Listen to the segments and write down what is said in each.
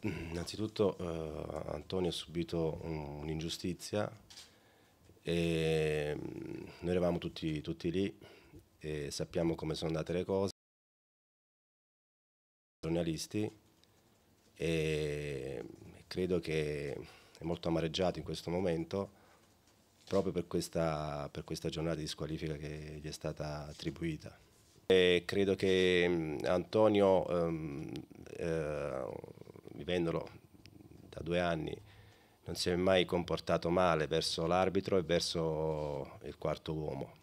Innanzitutto eh, Antonio ha subito un'ingiustizia e mm, noi eravamo tutti, tutti, lì e sappiamo come sono andate le cose, giornalisti e mm, credo che è molto amareggiato in questo momento proprio per questa, per questa giornata di squalifica che gli è stata attribuita. E credo che mm, Antonio ehm, eh, vivendolo da due anni, non si è mai comportato male verso l'arbitro e verso il quarto uomo.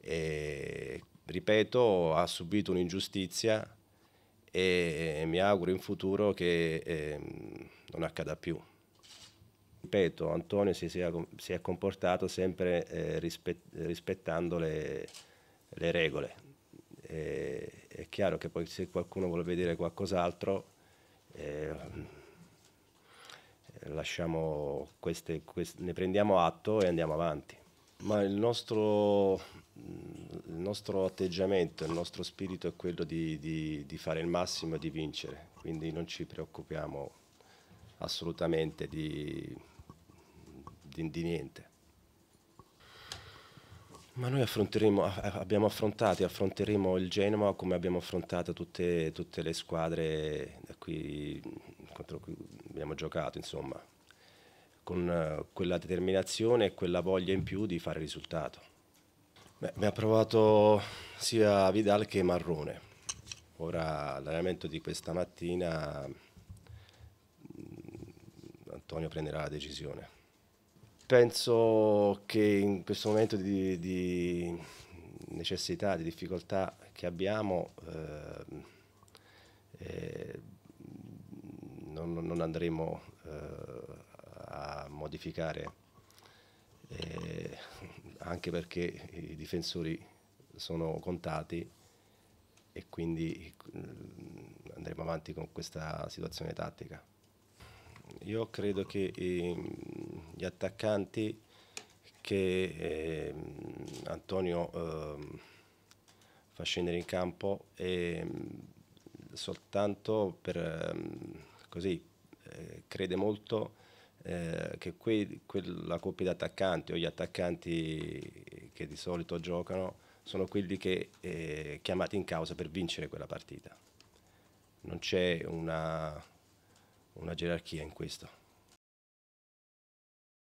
E, ripeto, ha subito un'ingiustizia e mi auguro in futuro che eh, non accada più. Ripeto, Antonio si, sia, si è comportato sempre eh, rispet rispettando le, le regole. E, è chiaro che poi se qualcuno vuole vedere qualcos'altro eh, lasciamo queste, queste, ne prendiamo atto e andiamo avanti. Ma il nostro, il nostro atteggiamento, il nostro spirito è quello di, di, di fare il massimo e di vincere, quindi non ci preoccupiamo assolutamente di, di niente. Ma noi affronteremo, abbiamo affrontato e affronteremo il Genoa come abbiamo affrontato tutte, tutte le squadre cui, contro cui abbiamo giocato, insomma, con eh, quella determinazione e quella voglia in più di fare risultato. Beh, mi ha provato sia Vidal che Marrone. Ora l'allenamento di questa mattina mm, Antonio prenderà la decisione. Penso che in questo momento di, di necessità, di difficoltà che abbiamo, eh, eh, non andremo eh, a modificare, eh, anche perché i difensori sono contati e quindi mm, andremo avanti con questa situazione tattica. Io credo che ehm, gli attaccanti che ehm, Antonio ehm, fa scendere in campo soltanto per così, eh, crede molto eh, che quei, quella coppia di attaccanti o gli attaccanti che di solito giocano sono quelli che eh, chiamati in causa per vincere quella partita. Non c'è una, una gerarchia in questo.